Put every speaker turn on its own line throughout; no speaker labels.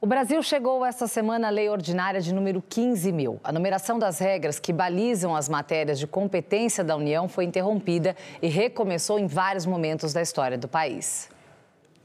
O Brasil chegou esta semana à lei ordinária de número 15 mil. A numeração das regras que balizam as matérias de competência da União foi interrompida e recomeçou em vários momentos da história do país.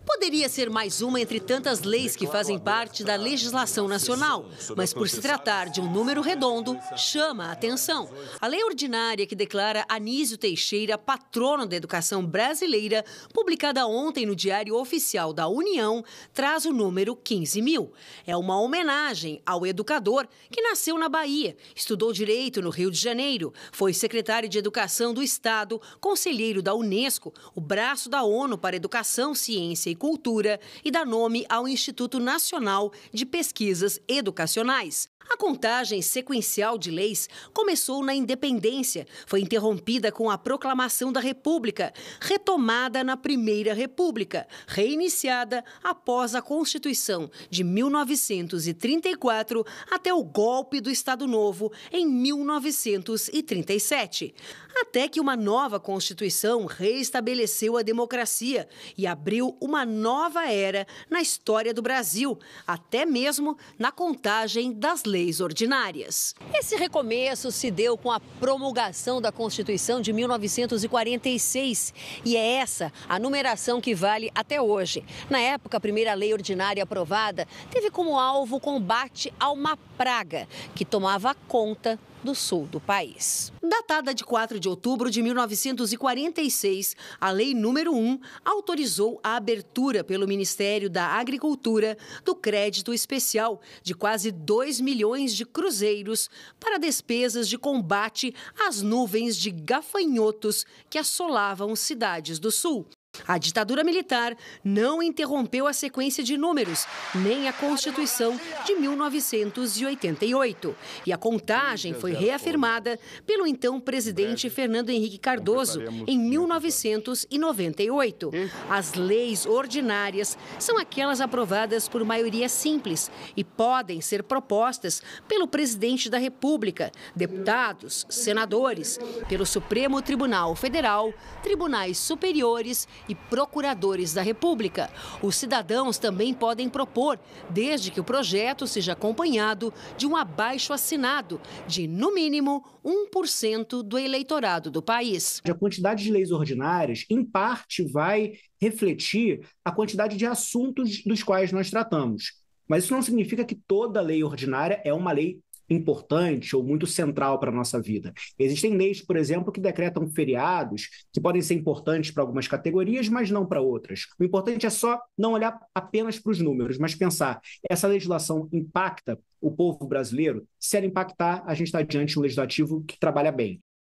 Poderia ser mais uma entre tantas leis que fazem parte da legislação nacional, mas por se tratar de um número redondo, chama a atenção. A lei ordinária que declara Anísio Teixeira patrono da educação brasileira, publicada ontem no Diário Oficial da União, traz o número 15 mil. É uma homenagem ao educador que nasceu na Bahia, estudou direito no Rio de Janeiro, foi secretário de Educação do Estado, conselheiro da Unesco, o braço da ONU para Educação, Ciência e Cultura e dá nome ao Instituto Nacional de Pesquisas Educacionais, a contagem sequencial de leis começou na independência, foi interrompida com a proclamação da República, retomada na Primeira República, reiniciada após a Constituição de 1934 até o golpe do Estado Novo em 1937. Até que uma nova Constituição reestabeleceu a democracia e abriu uma nova era na história do Brasil, até mesmo na contagem das leis leis ordinárias. Esse recomeço se deu com a promulgação da Constituição de 1946 e é essa a numeração que vale até hoje. Na época, a primeira lei ordinária aprovada teve como alvo o combate a uma praga que tomava conta do sul do país. Datada de 4 de outubro de 1946, a Lei número 1 autorizou a abertura pelo Ministério da Agricultura do crédito especial de quase 2 milhões milhões de cruzeiros para despesas de combate às nuvens de gafanhotos que assolavam cidades do sul. A ditadura militar não interrompeu a sequência de números, nem a Constituição de 1988. E a contagem foi reafirmada pelo então presidente Fernando Henrique Cardoso em 1998. As leis ordinárias são aquelas aprovadas por maioria simples e podem ser propostas pelo presidente da República, deputados, senadores, pelo Supremo Tribunal Federal, tribunais superiores e e procuradores da República. Os cidadãos também podem propor, desde que o projeto seja acompanhado de um abaixo assinado
de, no mínimo, 1% do eleitorado do país. A quantidade de leis ordinárias, em parte, vai refletir a quantidade de assuntos dos quais nós tratamos. Mas isso não significa que toda lei ordinária é uma lei importante ou muito central para a nossa vida. Existem leis, por exemplo, que decretam feriados que podem ser importantes para algumas categorias, mas não para outras. O importante é só não olhar apenas para os números, mas pensar: essa legislação impacta o povo brasileiro? Se ela impactar, a gente está diante de um legislativo que trabalha bem.